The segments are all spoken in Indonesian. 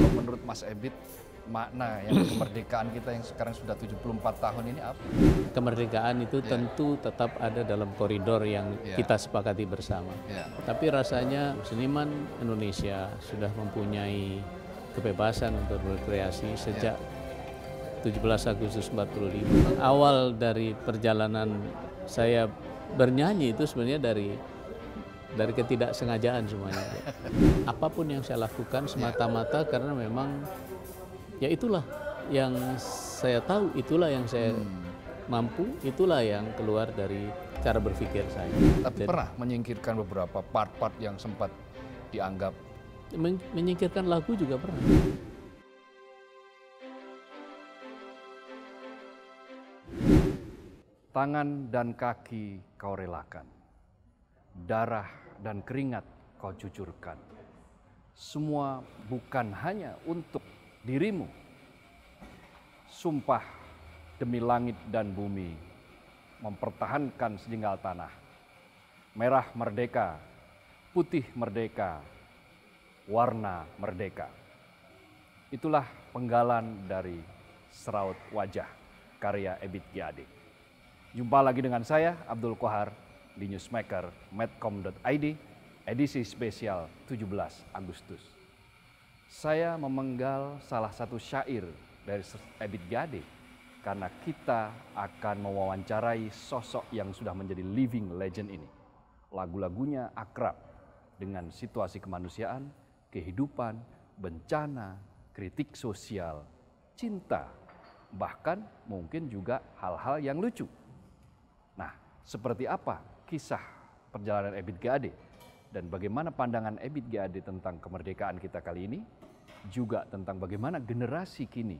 kalau menurut Mas Ebit makna yang kemerdekaan kita yang sekarang sudah 74 tahun ini apa? Kemerdekaan itu yeah. tentu tetap ada dalam koridor yang yeah. kita sepakati bersama. Yeah. Tapi rasanya seniman Indonesia sudah mempunyai kebebasan untuk berkreasi iya. sejak yeah. 17 Agustus 45. Awal dari perjalanan saya bernyanyi itu sebenarnya dari dari ketidaksengajaan semuanya. Apapun yang saya lakukan semata-mata karena memang ya itulah yang saya tahu, itulah yang saya hmm. mampu, itulah yang keluar dari cara berpikir saya. Tapi Jadi, pernah menyingkirkan beberapa part-part yang sempat dianggap men menyingkirkan lagu juga pernah. Tangan dan kaki kau relakan darah dan keringat kau cucurkan. Semua bukan hanya untuk dirimu. Sumpah demi langit dan bumi mempertahankan sejenggal tanah. Merah merdeka, putih merdeka, warna merdeka. Itulah penggalan dari seraut wajah karya Ebit G. Jumpa lagi dengan saya, Abdul Kohar, di newsmaker medcom.id edisi spesial 17 Agustus. Saya memenggal salah satu syair dari Ebit Gade karena kita akan mewawancarai sosok yang sudah menjadi living legend ini. Lagu-lagunya akrab dengan situasi kemanusiaan, kehidupan, bencana, kritik sosial, cinta, bahkan mungkin juga hal-hal yang lucu. Nah, seperti apa kisah perjalanan Ebit Gade dan bagaimana pandangan Ebit Gade tentang kemerdekaan kita kali ini, juga tentang bagaimana generasi kini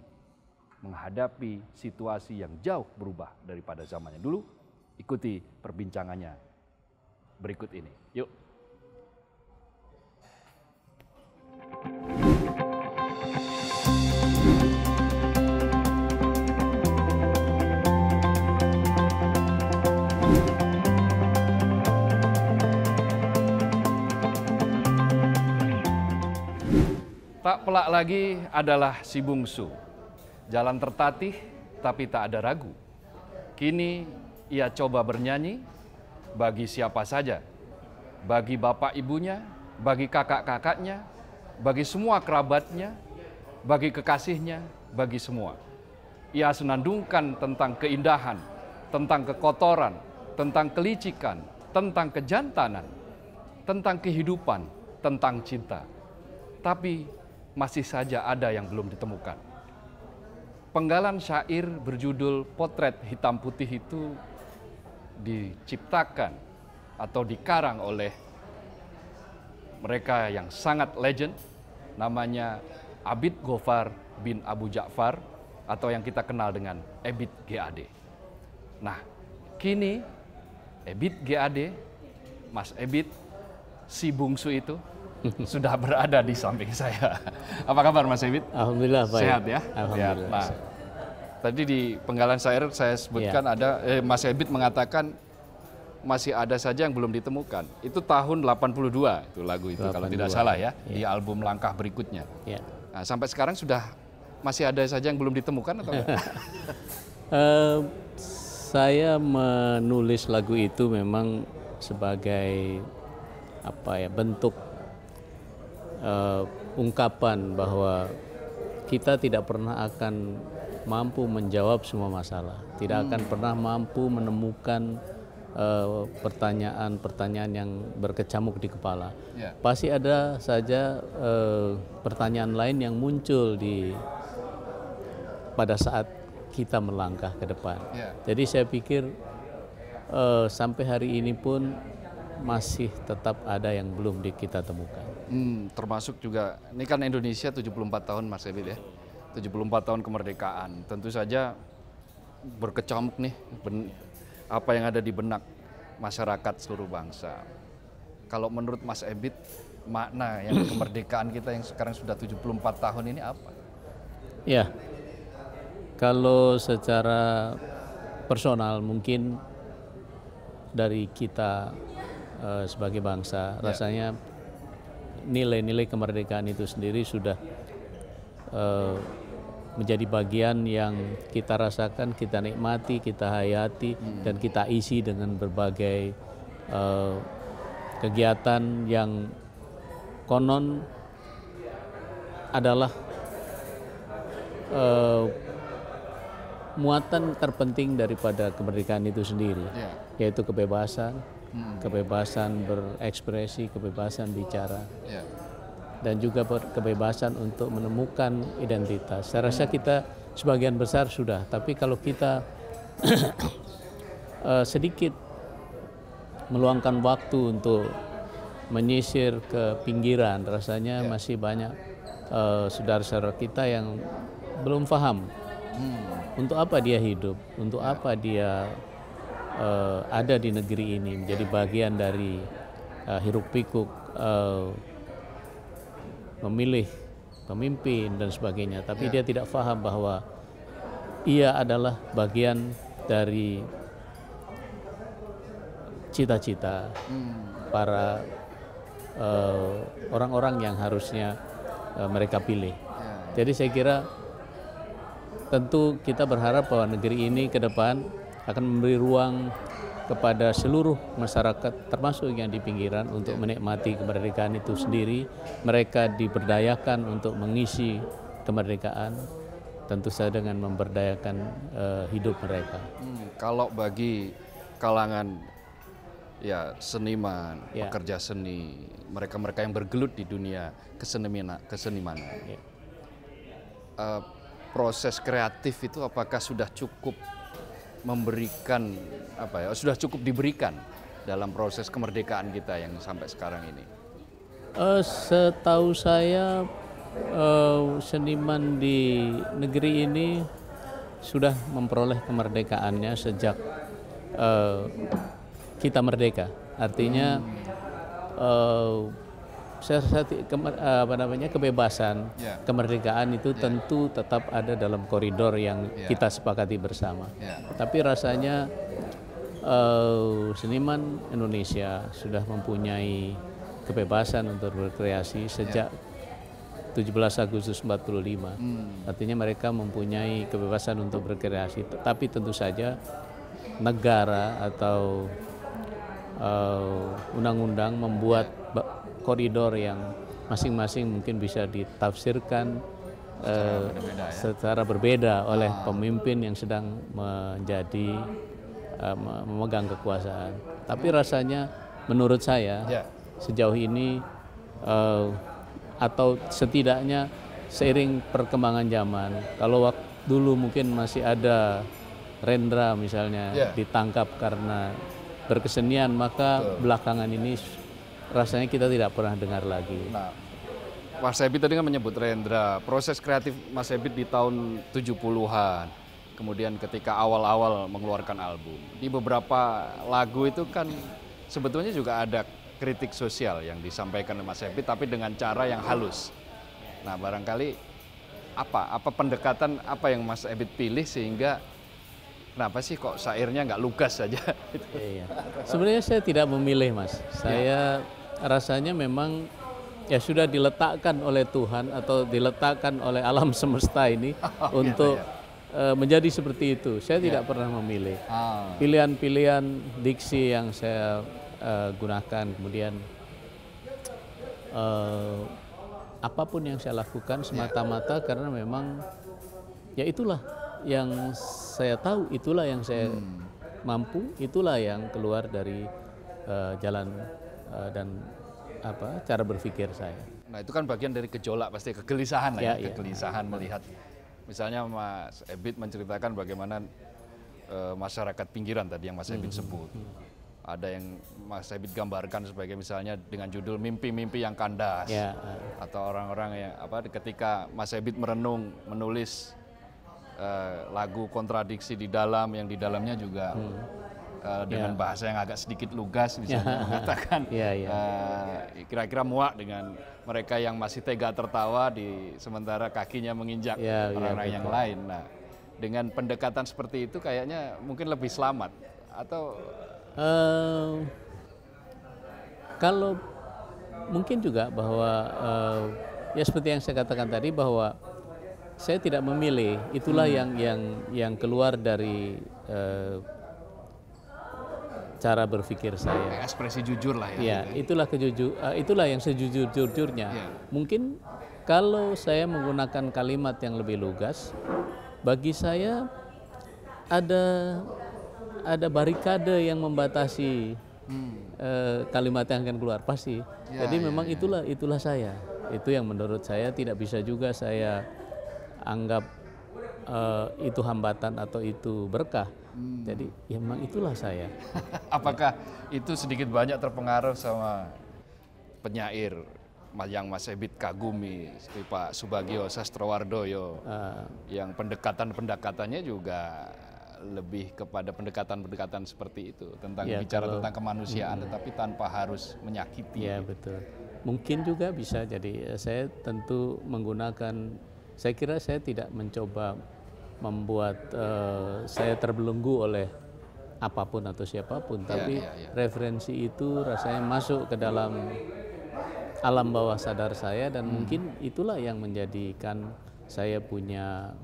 menghadapi situasi yang jauh berubah daripada zamannya dulu. Ikuti perbincangannya berikut ini. Yuk! pelak lagi adalah si bungsu. Jalan tertatih tapi tak ada ragu. Kini ia coba bernyanyi bagi siapa saja. Bagi bapak ibunya, bagi kakak-kakaknya, bagi semua kerabatnya, bagi kekasihnya, bagi semua. Ia senandungkan tentang keindahan, tentang kekotoran, tentang kelicikan, tentang kejantanan, tentang kehidupan, tentang cinta. Tapi masih saja ada yang belum ditemukan. Penggalan syair berjudul Potret Hitam Putih itu diciptakan atau dikarang oleh mereka yang sangat legend namanya Abid Gofar bin Abu Ja'far atau yang kita kenal dengan Ebit GAD. Nah, kini Ebit GAD, Mas Ebit, si bungsu itu sudah berada di samping saya. Apa kabar Mas Ebit? Alhamdulillah baik. Sehat ya? Alhamdulillah. Iya, sehat. nah, tadi di penggalan saya, saya sebutkan ya. ada eh, Mas Ebit mengatakan masih ada saja yang belum ditemukan. Itu tahun 82 itu lagu itu 82. kalau tidak salah ya, ya. di album langkah berikutnya. Ya. Nah, sampai sekarang sudah masih ada saja yang belum ditemukan atau uh, saya menulis lagu itu memang sebagai apa ya bentuk uh, ungkapan bahwa kita tidak pernah akan mampu menjawab semua masalah, tidak hmm. akan pernah mampu menemukan eh, pertanyaan-pertanyaan uh, yang berkecamuk di kepala. Yeah. Pasti ada saja uh, pertanyaan lain yang muncul di pada saat kita melangkah ke depan. Yeah. Jadi saya pikir uh, sampai hari ini pun masih tetap ada yang belum di, kita temukan. Hmm, termasuk juga, ini kan Indonesia 74 tahun Mas Ebil ya, 74 tahun kemerdekaan. Tentu saja berkecamuk nih ben, apa yang ada di benak masyarakat seluruh bangsa. Kalau menurut Mas Ebit, makna yang kemerdekaan kita yang sekarang sudah 74 tahun ini apa? Ya, kalau secara personal mungkin dari kita uh, sebagai bangsa. Ya. Rasanya nilai-nilai kemerdekaan itu sendiri sudah uh, menjadi bagian yang kita rasakan, kita nikmati, kita hayati, hmm. dan kita isi dengan berbagai uh, kegiatan yang konon adalah uh, muatan terpenting daripada kemerdekaan itu sendiri, yeah. yaitu kebebasan, Hmm. kebebasan berekspresi, kebebasan bicara, ya. dan juga kebebasan untuk menemukan identitas. Saya rasa hmm. kita sebagian besar sudah, tapi kalau kita eh, sedikit meluangkan waktu untuk menyisir ke pinggiran, rasanya ya. masih banyak eh, saudara-saudara kita yang belum paham hmm. untuk apa dia hidup, untuk yeah. apa dia uh, ada di negeri ini menjadi bagian dari uh, hiruk pikuk uh, memilih pemimpin dan sebagainya tapi ya. dia tidak paham bahwa ia adalah bagian dari cita-cita hmm. para orang-orang uh, yang harusnya uh, mereka pilih. Ya. Jadi saya kira tentu kita berharap bahwa negeri ini ke depan akan memberi ruang kepada seluruh masyarakat termasuk yang di pinggiran untuk menikmati kemerdekaan itu sendiri. Mereka diberdayakan untuk mengisi kemerdekaan tentu saja dengan memberdayakan uh, hidup mereka. Hmm, kalau bagi kalangan ya seniman, ya. pekerja seni, mereka-mereka yang bergelut di dunia keseniman, Ya. Uh, proses kreatif itu apakah sudah cukup memberikan apa ya sudah cukup diberikan dalam proses kemerdekaan kita yang sampai sekarang ini? Uh, setahu saya uh, seniman di negeri ini sudah memperoleh kemerdekaannya sejak uh, kita merdeka. Artinya hmm. uh, saya eh, apa namanya kebebasan, yeah. kemerdekaan itu yeah. tentu tetap ada dalam koridor yang yeah. kita sepakati bersama. Yeah. Tapi rasanya uh, seniman Indonesia sudah mempunyai kebebasan untuk berkreasi sejak yeah. 17 Agustus 45. Hmm. Artinya mereka mempunyai kebebasan untuk berkreasi, tapi tentu saja negara atau eh, undang-undang uh, membuat yeah koridor yang masing-masing mungkin bisa ditafsirkan secara, uh, berbeda, ya? secara berbeda oleh ah. pemimpin yang sedang menjadi uh, memegang kekuasaan. Tapi rasanya menurut saya yeah. sejauh ini uh, atau setidaknya seiring perkembangan zaman, kalau waktu dulu mungkin masih ada Rendra misalnya yeah. ditangkap karena berkesenian, maka Betul. belakangan ini rasanya kita tidak pernah dengar lagi. Nah, Mas Ebit tadi kan menyebut Rendra, proses kreatif Mas Ebit di tahun 70-an, kemudian ketika awal-awal mengeluarkan album. Di beberapa lagu itu kan sebetulnya juga ada kritik sosial yang disampaikan oleh Mas Ebit, tapi dengan cara yang halus. Nah, barangkali apa apa pendekatan apa yang Mas Ebit pilih sehingga kenapa sih kok sairnya nggak lugas saja? Iya. iya. Sebenarnya saya tidak memilih, Mas. Ya. Saya rasanya memang ya sudah diletakkan oleh Tuhan atau diletakkan oleh alam semesta ini oh, untuk iya, menjadi seperti itu. Saya yeah. tidak pernah memilih. Ah. Pilihan-pilihan diksi yang saya uh, gunakan kemudian uh, apapun yang saya lakukan semata-mata ya. karena memang ya itulah yang saya tahu, itulah yang saya hmm. mampu, itulah yang keluar dari uh, jalan Eh, dan apa cara berpikir saya. Nah itu kan bagian dari gejolak pasti kegelisahan ya, ya, ya. kegelisahan ya. melihat misalnya Mas Ebit menceritakan bagaimana e, masyarakat pinggiran tadi yang Mas Ebit hmm. sebut. Ada yang Mas Ebit gambarkan sebagai misalnya dengan judul mimpi-mimpi yang kandas ya, eh. atau orang-orang yang apa ketika Mas Ebit merenung menulis lagu kontradiksi di dalam yang di dalamnya juga hmm uh, dengan ya. bahasa yang agak sedikit lugas misalnya mengatakan yeah, ya, ya. yeah. uh, kira-kira muak dengan mereka yang masih tega tertawa di sementara kakinya menginjak yeah, orang-orang yeah, yang betul. lain. Nah, dengan pendekatan seperti itu kayaknya mungkin lebih selamat atau uh, kalau mungkin juga bahwa uh, ya seperti yang saya katakan tadi bahwa saya tidak memilih itulah hmm. yang yang yang keluar dari uh, cara berpikir saya. Ekspresi jujur lah ya. Ya, itulah kejujur, eh, itulah yang sejujur-jujurnya. Ya. Mungkin kalau saya menggunakan kalimat yang lebih lugas, bagi saya ada ada barikade yang membatasi hmm. uh, kalimat yang akan keluar pasti. Ya, Jadi ya, memang ya. itulah itulah saya. Itu yang menurut saya tidak bisa juga saya anggap uh, itu hambatan atau itu berkah Hmm. Jadi ya memang itulah saya. Apakah itu sedikit banyak terpengaruh sama penyair yang Mas Ebit kagumi, seperti Pak Subagio Sastrowardoyo, uh. Ah. yang pendekatan-pendekatannya juga lebih kepada pendekatan-pendekatan seperti itu tentang ya, bicara kalau, tentang kemanusiaan, hmm. tetapi tanpa harus menyakiti. Ya betul. Mungkin juga bisa. Jadi eh, saya tentu menggunakan. Saya kira saya tidak mencoba membuat uh, saya terbelenggu oleh apapun atau siapapun, iya, tapi yeah, yeah, yeah. referensi itu rasanya masuk ke dalam alam bawah sadar saya dan hmm. mungkin itulah yang menjadikan saya punya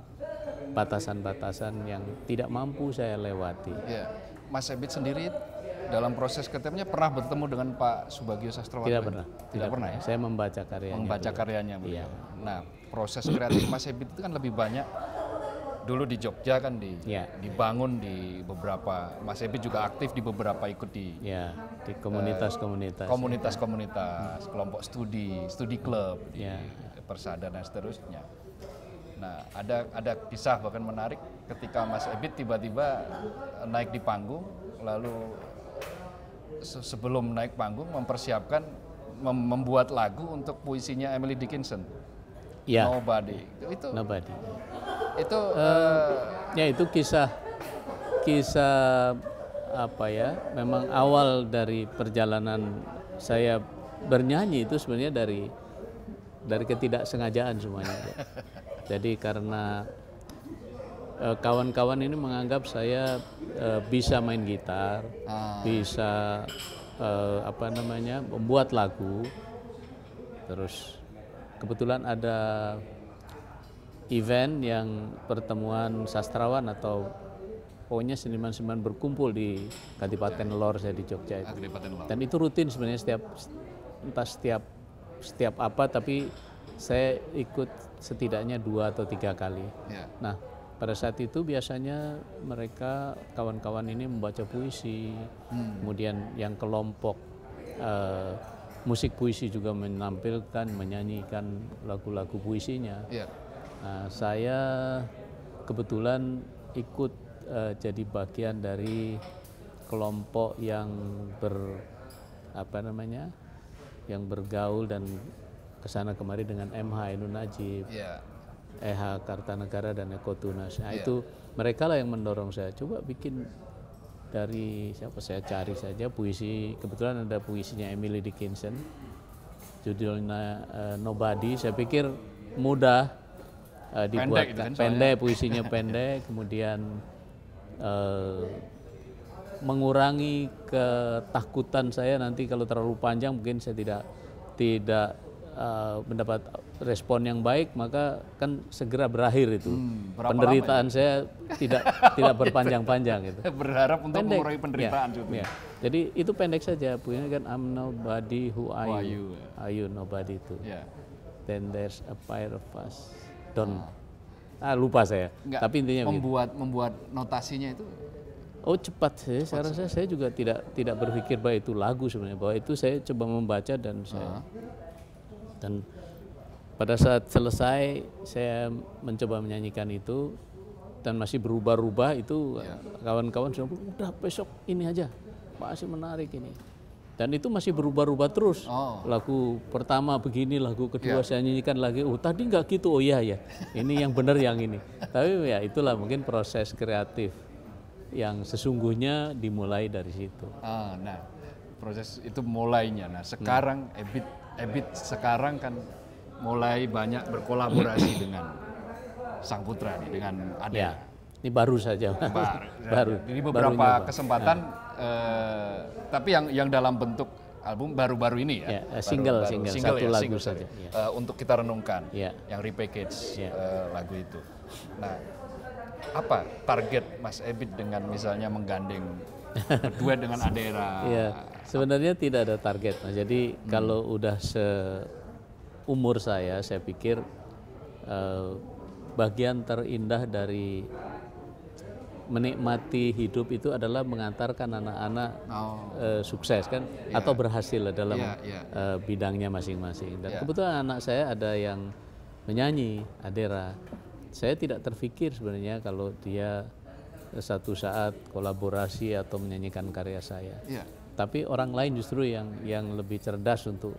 batasan-batasan yang tidak mampu saya lewati. Yeah. Mas Ebit sendiri dalam proses ketemunya pernah bertemu dengan Pak Subagio Sastrawati? Tidak pernah. Tidak, tidak pernah ya? Saya membaca karyanya. Membaca beliau. karyanya beliau. Iya. Nah, proses kreatif Mas Ebit itu kan lebih banyak dulu di Jogja kan di yeah. dibangun di beberapa Mas Ebi juga aktif di beberapa ikut di ya, di komunitas-komunitas komunitas-komunitas ya. kelompok studi studi klub di ya. Persada dan seterusnya. Nah ada ada kisah bahkan menarik ketika Mas Ebit tiba-tiba naik di panggung lalu se sebelum naik panggung mempersiapkan mem membuat lagu untuk puisinya Emily Dickinson. Yeah. Nobody. itu Nobody itu uh, ya itu kisah kisah apa ya? Memang awal dari perjalanan saya bernyanyi itu sebenarnya dari dari ketidaksengajaan semuanya. Jadi karena eh, kawan-kawan uh, ini menganggap saya uh, bisa main gitar, ah. bisa uh, apa namanya membuat lagu. Terus kebetulan ada event yang pertemuan sastrawan atau pokoknya seniman-seniman berkumpul di Kadipaten Lor saya di Jogja itu. Dan itu rutin sebenarnya setiap entah setiap setiap apa tapi saya ikut setidaknya dua atau tiga kali. Yeah. Nah pada saat itu biasanya mereka kawan-kawan ini membaca puisi, hmm. kemudian yang kelompok uh, musik puisi juga menampilkan, menyanyikan lagu-lagu puisinya. Yeah. Nah, saya kebetulan ikut uh, jadi bagian dari kelompok yang ber apa namanya yang bergaul dan kesana kemari dengan MH Ainun Najib, yeah. Iya. EH Kartanegara dan Eko Tunas. Nah, yeah. itu mereka lah yang mendorong saya. Coba bikin dari siapa saya cari saja puisi. Kebetulan ada puisinya Emily Dickinson, judulnya uh, Nobody. Saya pikir mudah uh, dibuat pendek, gitu kan, pendek puisinya pendek, kemudian uh, mengurangi ketakutan saya nanti kalau terlalu panjang mungkin saya tidak tidak uh, mendapat respon yang baik maka kan segera berakhir itu hmm, penderitaan ya? saya tidak tidak oh, gitu. berpanjang-panjang gitu berharap untuk pendek. mengurangi penderitaan ya, ya. jadi itu pendek saja punya kan I'm nobody who are you, who are you? nobody itu yeah. then there's a pair of us breakdown. Ah, lupa saya. Enggak Tapi intinya membuat begini. membuat notasinya itu Oh cepat sih saya rasa saya juga tidak tidak berpikir bahwa itu lagu sebenarnya bahwa itu saya coba membaca dan saya uh ah. -huh. dan pada saat selesai saya mencoba menyanyikan itu dan masih berubah-ubah itu ya. kawan-kawan yeah. sudah udah besok ini aja masih menarik ini dan itu masih berubah-ubah terus. Oh. Lagu pertama begini, lagu kedua yeah. saya nyanyikan lagi. Oh tadi nggak gitu, oh iya ya. Ini yang benar yang ini. Tapi ya itulah mungkin proses kreatif yang sesungguhnya dimulai dari situ. Ah, nah proses itu mulainya. Nah sekarang hmm. Ebit Ebit sekarang kan mulai banyak berkolaborasi hmm. dengan Sang Putra nih, dengan Ade. Ya. Ini baru saja. Baru. baru. Di beberapa barunya, kesempatan. Nah uh, tapi yang yang dalam bentuk album baru-baru ini ya, yeah, ya, single, baru, single, single, satu ya, lagu saja. Yeah. Ya. Uh, untuk kita renungkan, yeah. yang repackage yeah. Ya. uh, lagu itu. Nah, apa target Mas Ebit dengan misalnya menggandeng duet dengan Adera? Iya, sebenarnya tidak ada target. Nah, jadi hmm. kalau udah seumur saya, saya pikir uh, bagian terindah dari menikmati hidup itu adalah mengantarkan anak-anak oh. uh, sukses kan yeah. atau berhasil dalam yeah, yeah. Uh, bidangnya masing-masing. Dan yeah. kebetulan anak saya ada yang menyanyi, Adera. Saya tidak terpikir sebenarnya kalau dia satu saat kolaborasi atau menyanyikan karya saya. Yeah. Tapi orang lain justru yang yang lebih cerdas untuk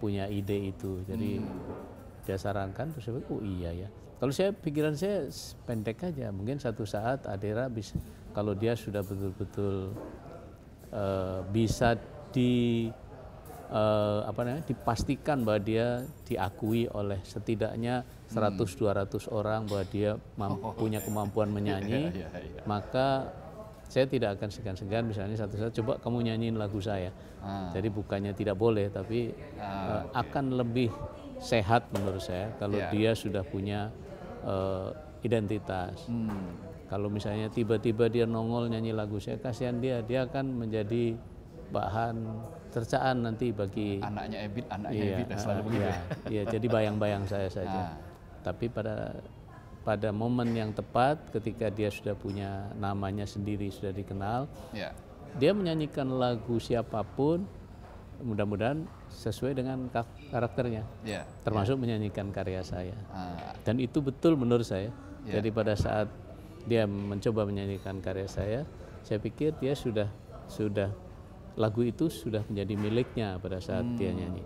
punya ide itu. Jadi hmm. dia sarankan terus saya oh iya ya. Kalau saya pikiran saya pendek aja, mungkin satu saat Adera bisa kalau dia sudah betul-betul uh, bisa di uh, apa namanya dipastikan bahwa dia diakui oleh setidaknya 100 hmm. 200 orang bahwa dia oh, oh. punya kemampuan menyanyi, iya, iya, iya. maka saya tidak akan segan-segan misalnya satu saat coba kamu nyanyiin lagu saya. Ah. Jadi bukannya tidak boleh tapi ah, uh, akan lebih sehat menurut saya kalau yeah. dia sudah punya uh, identitas. Hmm. Kalau misalnya tiba-tiba dia nongol nyanyi lagu saya, kasihan dia, dia akan menjadi bahan tercaan nanti bagi anaknya Ebit, anaknya iya, Ebit selalu ah, begitu. Iya, iya jadi bayang-bayang saya saja. Nah. Tapi pada pada momen yang tepat ketika dia sudah punya namanya sendiri sudah dikenal, yeah. dia menyanyikan lagu siapapun mudah-mudahan sesuai dengan karakternya, yeah. termasuk yeah. menyanyikan karya saya. Uh, Dan itu betul menurut saya. Yeah. Jadi pada saat dia mencoba menyanyikan karya saya, saya pikir dia sudah sudah lagu itu sudah menjadi miliknya pada saat hmm. dia nyanyi.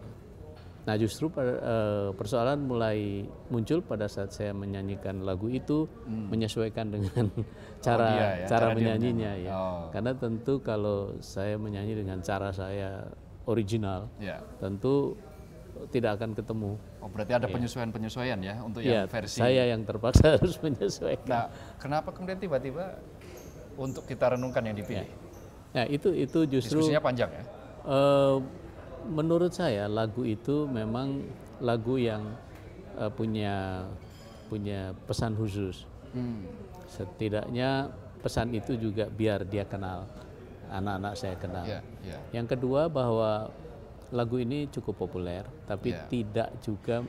Nah justru eh, persoalan mulai muncul pada saat saya menyanyikan lagu itu hmm. menyesuaikan dengan oh, cara oh, ya. cara, cara menyanyinya ya. Oh. Karena tentu kalau saya menyanyi dengan cara saya original, ya. tentu tidak akan ketemu. Oh, berarti ada iya. penyesuaian-penyesuaian ya untuk ya, yang versi. Saya yang terpaksa harus menyesuaikan. Nah, kenapa kemudian tiba-tiba untuk kita renungkan yang dipilih? Ya. Nah, itu itu justru diskusinya panjang ya. Uh, menurut saya lagu itu memang lagu yang uh, punya punya pesan khusus. Hmm. Setidaknya pesan itu juga biar dia kenal anak-anak saya kenal. Yeah, yeah. Yang kedua bahwa lagu ini cukup populer, tapi yeah. tidak juga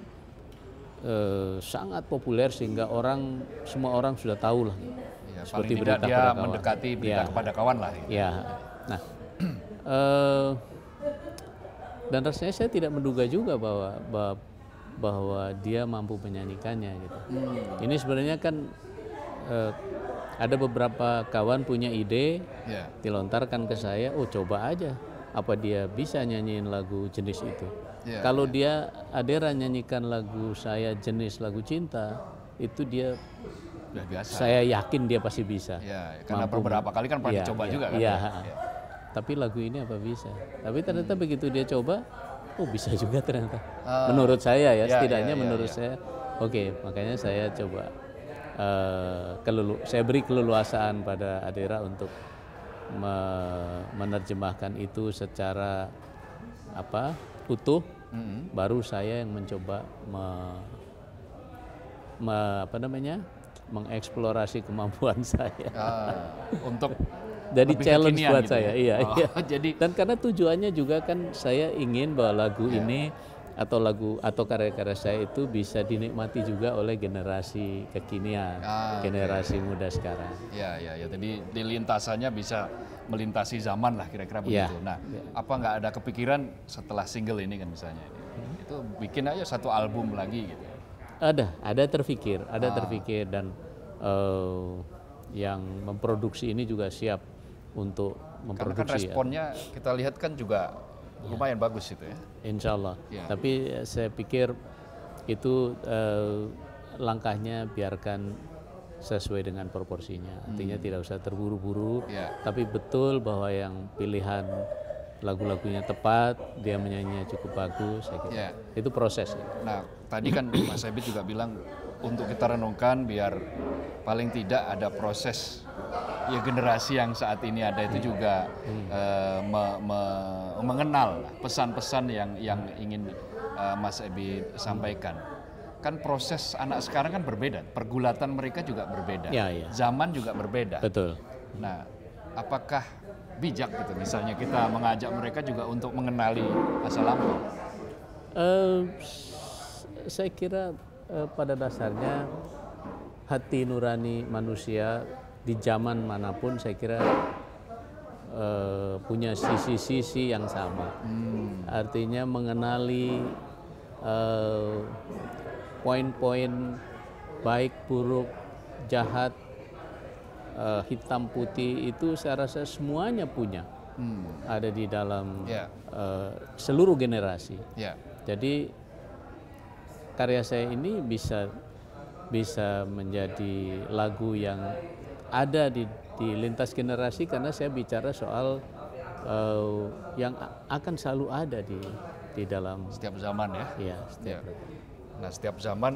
uh, sangat populer sehingga orang semua orang sudah tahu lah. Yeah, Seperti paling berita dia kawan. mendekati berita yeah. kepada kawan lah. Gitu. Ya. Nah, uh, dan rasanya saya tidak menduga juga bahwa bahwa dia mampu menyanyikannya gitu. Hmm. Ini sebenarnya kan Uh, ada beberapa kawan punya ide yeah. dilontarkan ke saya oh coba aja apa dia bisa nyanyiin lagu jenis itu yeah, kalau yeah. dia Adera nyanyikan lagu saya jenis lagu cinta itu dia biasa. saya yakin dia pasti bisa yeah, karena beberapa kali kan pernah yeah, dicoba yeah, juga kan yeah. Yeah. Ya. tapi lagu ini apa bisa tapi ternyata hmm. begitu dia coba oh bisa juga ternyata uh, menurut saya ya yeah, setidaknya yeah, ya, menurut yeah. saya oke okay, makanya saya coba uh, saya beri keleluasaan pada Adera untuk me menerjemahkan itu secara apa utuh mm -hmm. baru saya yang mencoba me, me apa namanya mengeksplorasi kemampuan saya uh, untuk jadi challenge buat gitu ya? saya ya? iya, oh, iya jadi dan karena tujuannya juga kan saya ingin bahwa lagu yeah. ini atau lagu atau karya-karya saya itu bisa dinikmati juga oleh generasi kekinian, ah, generasi okay. muda sekarang. Ya, ya, ya. Jadi lintasannya bisa melintasi zaman lah kira-kira iya. begitu. Ya, nah, ya. apa nggak ada kepikiran setelah single ini kan misalnya hmm. itu bikin aja satu album lagi gitu. Ada, ada terpikir, ada ah. terpikir dan uh, yang memproduksi ini juga siap untuk memproduksi. Karena kan ya. responnya ya. kita lihat kan juga Ya. lumayan bagus itu ya. Insya Allah. Ya. Tapi eh, saya pikir itu uh, langkahnya biarkan sesuai dengan proporsinya. Artinya hmm. tidak usah terburu-buru, ya. tapi betul bahwa yang pilihan lagu-lagunya tepat, dia menyanyinya cukup bagus, saya kira. Ya. Itu proses. Nah, tadi kan Mas Ebit juga bilang untuk kita renungkan biar paling tidak ada proses ya generasi yang saat ini ada itu juga hmm. uh, me, me, mengenal pesan-pesan yang yang ingin uh, Mas Ebi sampaikan. Kan proses anak sekarang kan berbeda, pergulatan mereka juga berbeda, ya, ya. zaman juga berbeda. Betul. Nah, apakah bijak gitu misalnya kita mengajak mereka juga untuk mengenali masa lampau? Uh, saya kira eh, pada dasarnya hati nurani manusia di zaman manapun saya kira eh, punya sisi-sisi yang sama. Hmm. Artinya mengenali eh, poin-poin eh, baik buruk jahat eh, hitam putih itu saya rasa semuanya punya hmm. ada di dalam yeah. Ya. uh, seluruh generasi. Yeah. Jadi karya saya ini bisa bisa menjadi lagu yang ada di, di lintas generasi karena saya bicara soal uh, yang akan selalu ada di di dalam setiap zaman ya. Iya, setiap. Ya. Nah, setiap zaman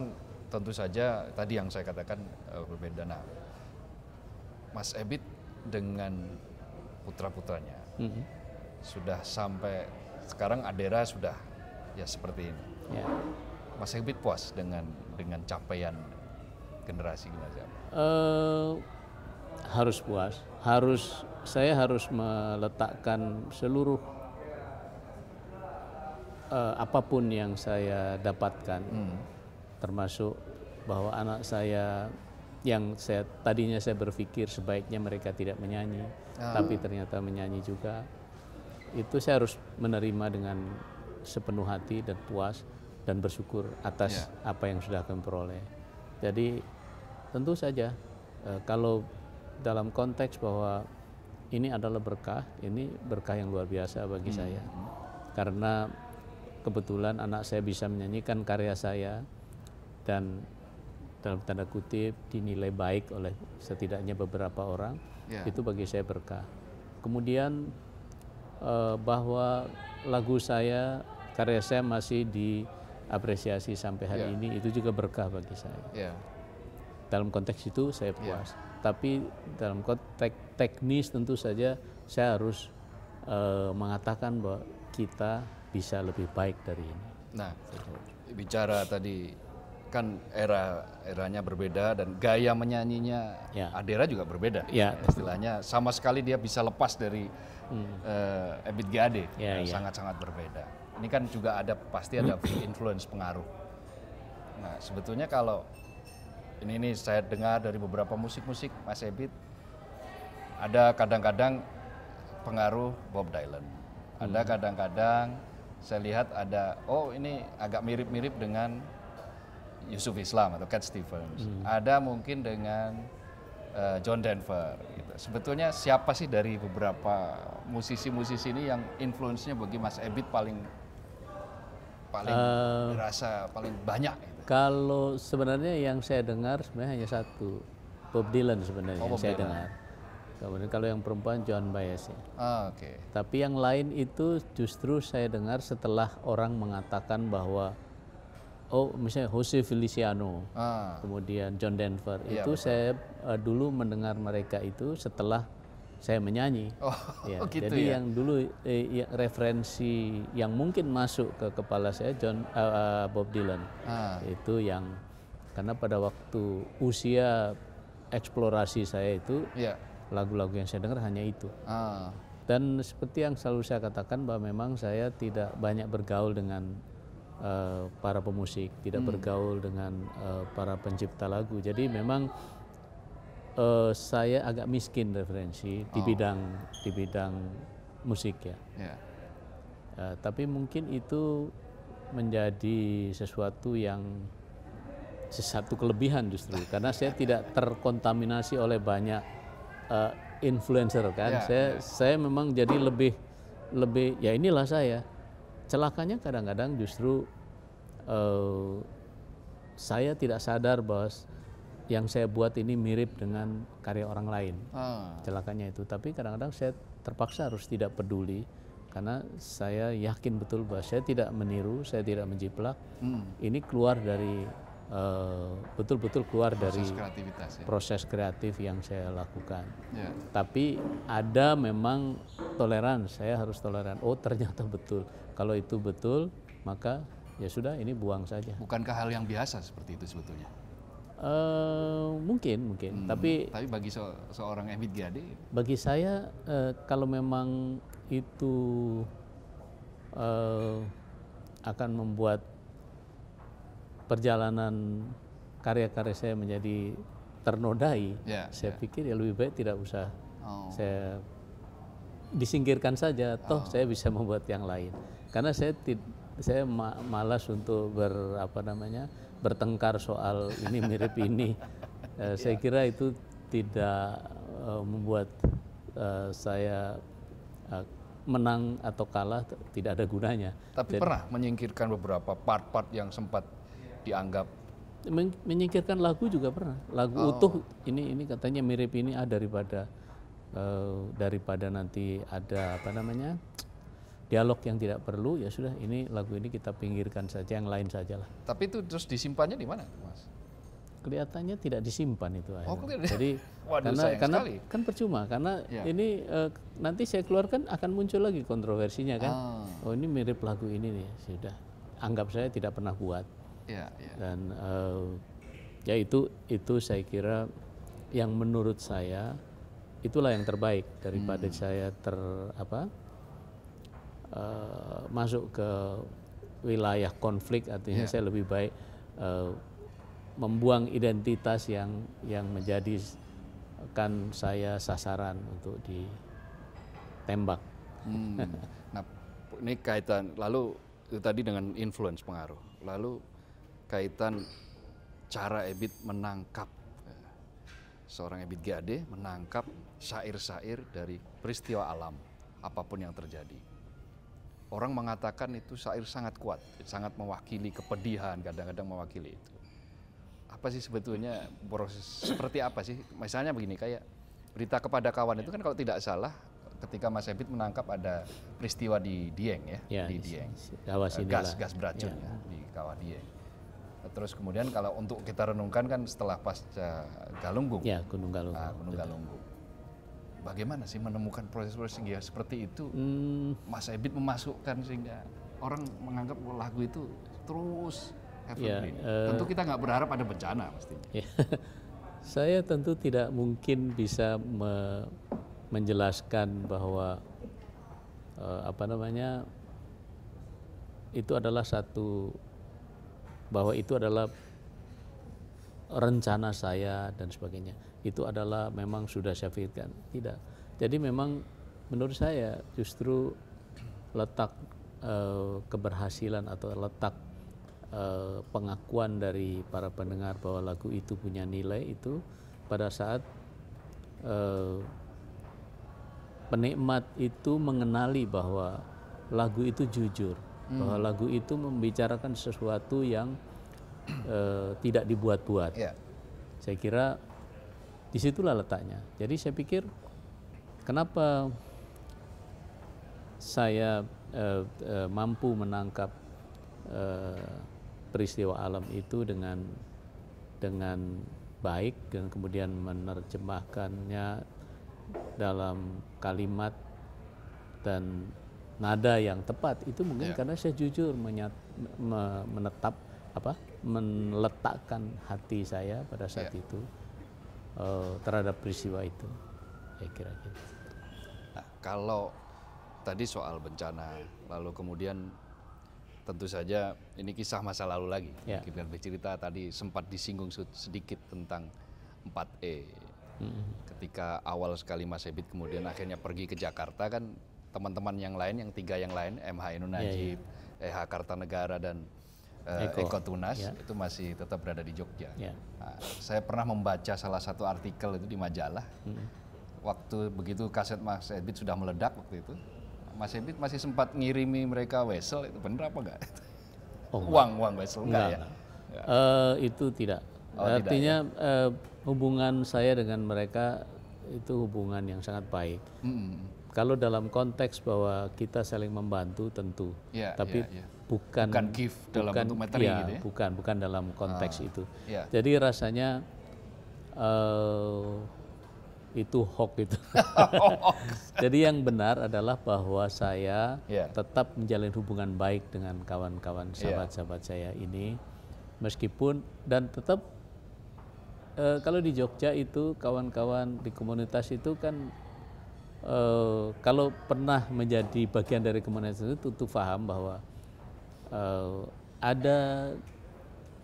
tentu saja tadi yang saya katakan uh, berbeda. Nah, Mas Ebit dengan putra-putranya mm -hmm. sudah sampai sekarang Adera sudah ya seperti ini. Ya apa Herbit puas dengan dengan capaian generasi generasi apa? Uh, harus puas, harus saya harus meletakkan seluruh uh, apapun yang saya dapatkan, hmm. termasuk bahwa anak saya yang saya tadinya saya berpikir sebaiknya mereka tidak menyanyi, ah. tapi ternyata menyanyi juga. Itu saya harus menerima dengan sepenuh hati dan puas dan bersyukur atas yeah. apa yang sudah kami peroleh. Jadi tentu saja eh, kalau dalam konteks bahwa ini adalah berkah, ini berkah yang luar biasa bagi hmm. saya. Karena kebetulan anak saya bisa menyanyikan karya saya dan dalam tanda kutip dinilai baik oleh setidaknya beberapa orang, yeah. itu bagi saya berkah. Kemudian eh, bahwa lagu saya, karya saya masih di apresiasi sampai hari yeah. ini itu juga berkah bagi saya. Yeah. Dalam konteks itu saya ya. puas. Yeah. Tapi dalam konteks teknis tentu saja saya harus uh, mengatakan bahwa kita bisa lebih baik dari ini. Nah, bicara tadi kan era eranya berbeda dan gaya menyanyinya ya. Adera juga berbeda. Ya. Istilahnya sama sekali dia bisa lepas dari hmm. uh, eh, Ebit Gade, ya, nah, ya, sangat-sangat berbeda. Ini kan juga ada pasti ada influence pengaruh. Nah, sebetulnya kalau ini ini saya dengar dari beberapa musik-musik Mas Ebit ada kadang-kadang pengaruh Bob Dylan. Ada hmm. kadang-kadang saya lihat ada oh ini agak mirip-mirip dengan Yusuf Islam atau Cat Stevens. Hmm. Ada mungkin dengan uh, John Denver gitu. Sebetulnya siapa sih dari beberapa musisi-musisi ini yang influence-nya bagi Mas Ebit paling paling uh, dirasa paling banyak? Gitu? Kalau sebenarnya yang saya dengar sebenarnya hanya satu, Bob Dylan sebenarnya oh, Bob saya Dylan. Ya. dengar. Kemudian kalau yang perempuan John Baez ya. Ah, Oke. Okay. Tapi yang lain itu justru saya dengar setelah orang mengatakan bahwa oh misalnya Jose Feliciano, ah. kemudian John Denver ya, itu betul. saya uh, dulu mendengar mereka itu setelah saya menyanyi. Oh, ya, oh gitu jadi ya? yang dulu eh, ya, referensi yang mungkin masuk ke kepala saya John uh, Bob Dylan ah. itu yang karena pada waktu usia eksplorasi saya itu lagu ya. lagu-lagu yang saya dengar hanya itu. Ah. Dan seperti yang selalu saya katakan bahwa memang saya tidak banyak bergaul dengan uh, para pemusik, tidak hmm. bergaul dengan uh, para pencipta lagu. Jadi memang uh, saya agak miskin referensi di oh. bidang di bidang musik ya. Yeah. Uh, ya, tapi mungkin itu menjadi sesuatu yang sesuatu kelebihan justru karena saya tidak terkontaminasi oleh banyak uh, influencer kan. Yeah, saya yeah. saya memang jadi lebih lebih ya inilah saya. Celakanya kadang-kadang justru uh, saya tidak sadar bahwa yang saya buat ini mirip dengan karya orang lain. Ah. Celakanya itu, tapi kadang-kadang saya terpaksa harus tidak peduli karena saya yakin betul bahwa saya tidak meniru, saya tidak menjiplak. Hmm. Ini keluar dari eh, betul-betul uh, keluar proses dari ya? proses kreatif yang saya lakukan. Ya. Tapi ada memang toleran, saya harus toleran. Oh ternyata betul. Kalau itu betul, maka ya sudah ini buang saja. Bukankah hal yang biasa seperti itu sebetulnya? Eh, mungkin, mungkin. Hmm, tapi tapi bagi se seorang Ebit Gade, ya? bagi saya uh, kalau memang itu uh, akan membuat perjalanan karya-karya saya menjadi ternodai, yeah, saya yeah. pikir ya lebih baik tidak usah. Oh. Saya disingkirkan saja, toh oh. saya bisa membuat yang lain. Karena saya tidak saya malas untuk ber apa namanya bertengkar soal ini mirip ini. Eh, saya iya. kira itu tidak eh, membuat eh, saya menang atau kalah tidak ada gunanya. Tapi Jadi, pernah menyingkirkan beberapa part-part yang sempat dianggap menyingkirkan lagu juga pernah. Lagu oh. utuh ini ini katanya mirip ini ah daripada uh, daripada nanti ada apa namanya? dialog yang tidak perlu ya sudah ini lagu ini kita pinggirkan saja yang lain saja lah. Tapi itu terus disimpannya di mana, Mas? Kelihatannya tidak disimpan itu akhirnya. Oh, kelihatan. Jadi Waduh, karena karena sekali. kan percuma karena ya. ini uh, nanti saya keluarkan akan muncul lagi kontroversinya kan. Ah. Oh ini mirip lagu ini nih sudah anggap saya tidak pernah buat. Ya, ya. Dan uh, ya itu itu saya kira yang menurut saya itulah yang terbaik daripada hmm. saya ter apa Eh, masuk ke wilayah konflik artinya yeah. saya lebih baik uh, membuang identitas yang yang menjadi kan saya sasaran untuk ditembak. Hmm. nah, ini kaitan lalu itu tadi dengan influence pengaruh. Lalu kaitan cara Ebit menangkap ya, seorang Ebit Gade menangkap syair-syair dari peristiwa alam apapun yang terjadi Orang mengatakan itu syair sangat kuat, sangat mewakili kepedihan, kadang-kadang mewakili itu. Apa sih sebetulnya proses seperti apa sih? Misalnya begini, kayak berita kepada kawan itu kan kalau tidak salah ketika Mas Ebit menangkap ada peristiwa di Dieng ya, ya di Dieng. Eh, gas gas beracun ya. ya di kawah Dieng. Terus kemudian kalau untuk kita renungkan kan setelah pasca Galunggung. Ya, Gunung Galunggung. Ah, Gunung Galunggung bagaimana sih menemukan proses-proses sehingga seperti itu hmm. Mas Ebit memasukkan sehingga orang menganggap oh, lagu itu terus evergreen. Yeah, ya, uh, tentu kita nggak berharap ada bencana pastinya. Yeah. Saya tentu tidak mungkin bisa me menjelaskan bahwa uh, apa namanya itu adalah satu bahwa itu adalah rencana saya dan sebagainya itu adalah memang sudah saya pikirkan tidak jadi memang menurut saya justru letak eh, keberhasilan atau letak eh, pengakuan dari para pendengar bahwa lagu itu punya nilai itu pada saat eh, penikmat itu mengenali bahwa lagu itu jujur hmm. bahwa lagu itu membicarakan sesuatu yang eh, tidak dibuat-buat. Yeah. Saya kira disitulah letaknya. Jadi saya pikir kenapa saya eh, eh, mampu menangkap eh, peristiwa alam itu dengan dengan baik dan kemudian menerjemahkannya dalam kalimat dan nada yang tepat itu mungkin yeah. karena saya jujur menyat, me, menetap apa meletakkan hati saya pada saat yeah. itu uh, terhadap peristiwa itu. Ya kira Nah, kalau tadi soal bencana, lalu kemudian tentu saja ini kisah masa lalu lagi. Yeah. Ya. Kita bercerita tadi sempat disinggung sedikit tentang 4E. Mm -hmm. Ketika awal sekali Mas Ebit kemudian akhirnya pergi ke Jakarta kan teman-teman yang lain, yang tiga yang lain, MH Najib, yeah, ya, ya. yeah. EH Kartanegara dan Eh, Eko. Eko Tunas ya. itu masih tetap berada di Jogja. Ya. Nah, saya pernah membaca salah satu artikel itu di majalah. Hmm. Waktu begitu kaset Mas Ebit sudah meledak waktu itu, Mas Ebit masih sempat ngirimi mereka wesel itu bener apa enggak? Oh, uang uang wesel enggak, enggak ya? Enggak. Uh, eh, itu tidak. Oh, Artinya tidak, ya? uh, hubungan saya dengan mereka itu hubungan yang sangat baik. -hmm. Kalau dalam konteks bahwa kita saling membantu tentu, ya, tapi ya, ya bukan bukan gift dalam bentuk materi ya, gitu ya. Bukan, bukan dalam ah, konteks ah, itu. Ya. Jadi rasanya uh, itu hoax itu. Jadi yang benar adalah bahwa saya yeah. tetap menjalin hubungan baik dengan kawan-kawan iya. sahabat-sahabat saya ini, meskipun dan tetap e, kalau di Jogja itu kawan-kawan di komunitas itu kan e, kalau pernah menjadi bagian dari komunitas itu tentu paham bahwa uh, ada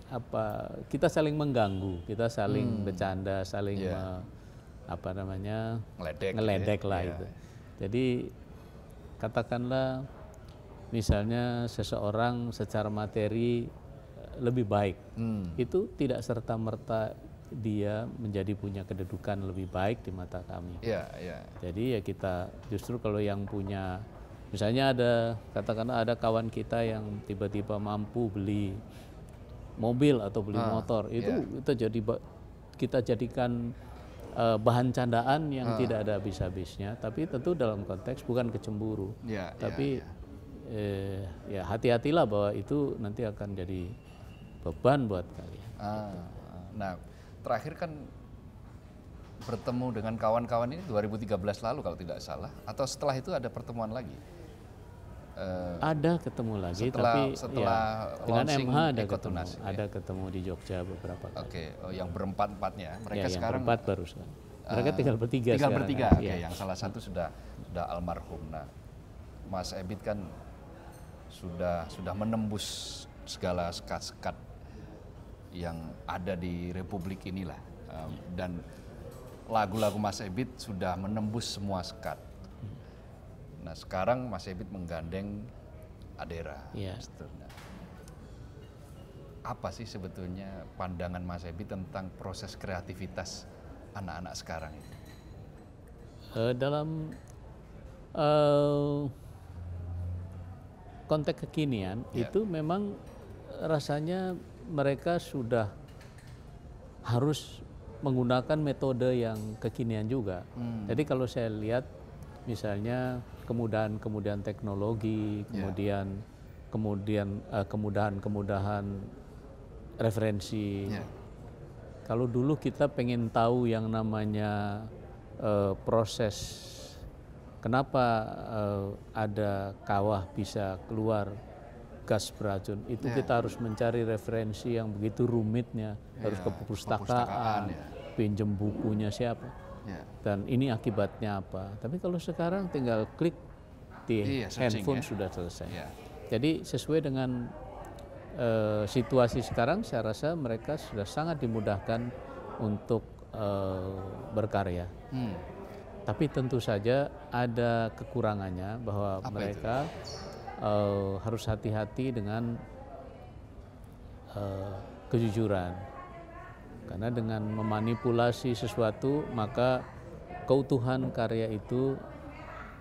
apa kita saling mengganggu, kita saling hmm. bercanda, saling yeah. me, apa namanya ngeledek, gitu ngeledek ya. lah yeah. itu. Jadi katakanlah misalnya seseorang secara materi eh, lebih baik, hmm. itu tidak serta merta dia menjadi punya kedudukan lebih baik di mata kami. Yeah, yeah. Jadi ya kita justru kalau yang punya Misalnya ada katakanlah ada kawan kita yang tiba-tiba mampu beli mobil atau beli ah, motor itu yeah. kita jadi kita jadikan uh, bahan candaan yang ah. tidak ada habis-habisnya. Tapi tentu dalam konteks bukan kecemburu, yeah, iya, tapi yeah, Eh, ya hati-hatilah bahwa itu nanti akan jadi beban buat kalian. Ah, Nah, terakhir kan bertemu dengan kawan-kawan ini 2013 lalu kalau tidak salah atau setelah itu ada pertemuan lagi? uh, ada ketemu lagi setelah, tapi setelah ya, dengan MH ada ketemu ya? ada ketemu di Jogja beberapa kali. Oke, oh, yang berempat empatnya ya, mereka ya, sekarang berempat baru sekarang. Eh, mereka tinggal bertiga. Tinggal sekarang, bertiga, ya. oke. Iya. Yang salah satu sudah sudah almarhum. Nah, Mas Ebit kan sudah sudah menembus segala sekat-sekat yang ada di Republik inilah um, dan lagu-lagu Mas Ebit sudah menembus semua sekat Nah sekarang Mas Ebit menggandeng Adera. Yeah. Iya. Apa sih sebetulnya pandangan Mas Ebit tentang proses kreativitas anak-anak sekarang itu? Uh, eh, dalam uh, konteks kekinian yeah. itu memang rasanya mereka sudah harus menggunakan metode yang kekinian juga. Hmm. Jadi kalau saya lihat misalnya kemudahan-kemudahan teknologi, ya. kemudian kemudian uh, kemudahan-kemudahan referensi. Yeah. Kalau dulu kita pengen tahu yang namanya uh, proses kenapa uh, ada kawah bisa keluar gas beracun, itu yeah. kita harus mencari referensi yang begitu rumitnya, yeah. harus ya, ke perpustakaan, perpustakaan ya. pinjem bukunya siapa Ya. dan ini akibatnya apa. Tapi kalau sekarang tinggal klik di iya, handphone ya. sudah selesai. Yeah. Jadi sesuai dengan uh, situasi sekarang, saya rasa mereka sudah sangat dimudahkan untuk uh, berkarya. Hmm. Tapi tentu saja ada kekurangannya bahwa apa mereka eh, harus hati-hati dengan uh, kejujuran karena dengan memanipulasi sesuatu maka keutuhan karya itu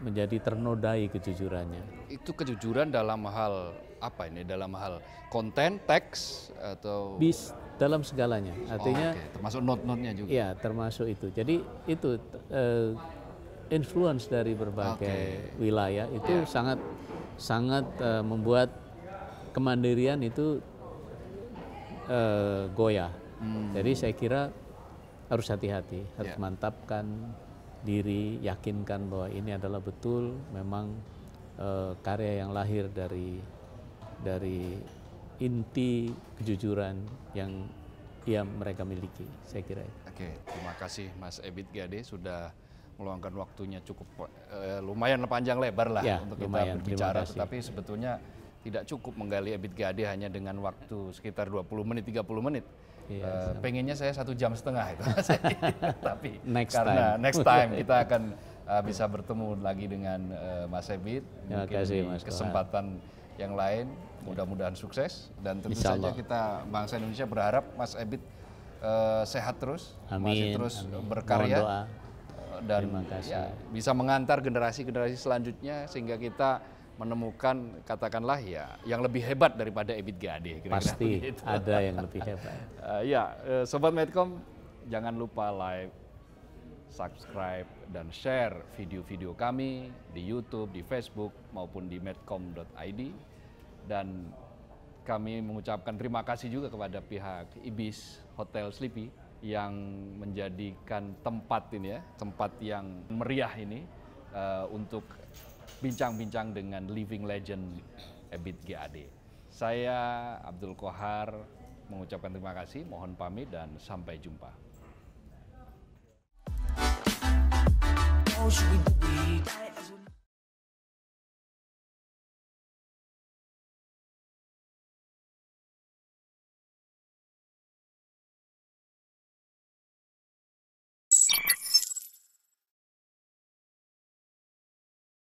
menjadi ternodai kejujurannya. Itu kejujuran dalam hal apa ini? Dalam hal konten, teks atau bis dalam segalanya. Oh, Artinya oh, okay. termasuk not-notnya juga. Iya, termasuk itu. Jadi itu uh, influence dari berbagai okay. wilayah itu yeah. sangat sangat uh, membuat kemandirian itu uh, goyah. Hmm. Jadi saya kira harus hati-hati, harus yeah. mantapkan diri, yakinkan bahwa ini adalah betul memang e, karya yang lahir dari dari inti kejujuran yang ia mereka miliki, saya kira. Oke, terima kasih Mas Ebit Gade sudah meluangkan waktunya cukup eh, lumayan panjang lebar lah ya, untuk lumayan, kita berbicara, tapi sebetulnya tidak cukup menggali Ebit Gade hanya dengan waktu sekitar 20 menit 30 menit. Iya, uh, pengennya saya satu jam setengah itu, tapi next karena time. next time kita akan uh, bisa bertemu lagi dengan uh, Mas Ebit, ya, mungkin kasih, Mas kesempatan Tuhan. yang lain, mudah-mudahan sukses dan tentu Insya saja Allah. kita bangsa Indonesia berharap Mas Ebit uh, sehat terus, amin, masih terus amin. berkarya dan ya, bisa mengantar generasi-generasi selanjutnya sehingga kita menemukan katakanlah ya yang lebih hebat daripada Ebit Gade. Kira -kira Pasti begitu. ada yang lebih hebat. uh, ya, eh, sobat Medcom jangan lupa like, subscribe dan share video-video kami di YouTube, di Facebook maupun di medcom.id dan kami mengucapkan terima kasih juga kepada pihak Ibis Hotel Sleepy yang menjadikan tempat ini ya, tempat yang meriah ini uh, untuk bincang-bincang dengan living legend Ebit GAD. Saya Abdul Kohar mengucapkan terima kasih, mohon pamit dan sampai jumpa.